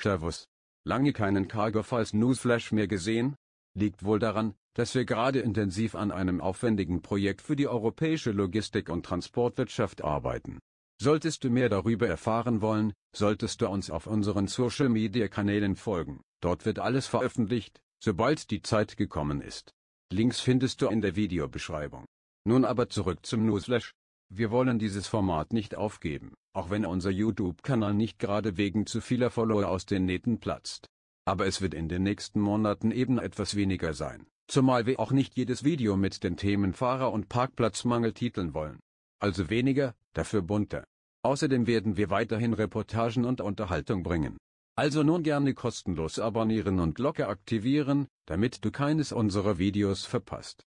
Servus. Lange keinen Cargo Falls Newsflash mehr gesehen? Liegt wohl daran, dass wir gerade intensiv an einem aufwendigen Projekt für die europäische Logistik- und Transportwirtschaft arbeiten. Solltest du mehr darüber erfahren wollen, solltest du uns auf unseren Social-Media-Kanälen folgen. Dort wird alles veröffentlicht, sobald die Zeit gekommen ist. Links findest du in der Videobeschreibung. Nun aber zurück zum Newsflash. Wir wollen dieses Format nicht aufgeben auch wenn unser YouTube-Kanal nicht gerade wegen zu vieler Follower aus den Nähten platzt. Aber es wird in den nächsten Monaten eben etwas weniger sein, zumal wir auch nicht jedes Video mit den Themen Fahrer und Parkplatzmangel titeln wollen. Also weniger, dafür bunter. Außerdem werden wir weiterhin Reportagen und Unterhaltung bringen. Also nun gerne kostenlos abonnieren und Glocke aktivieren, damit du keines unserer Videos verpasst.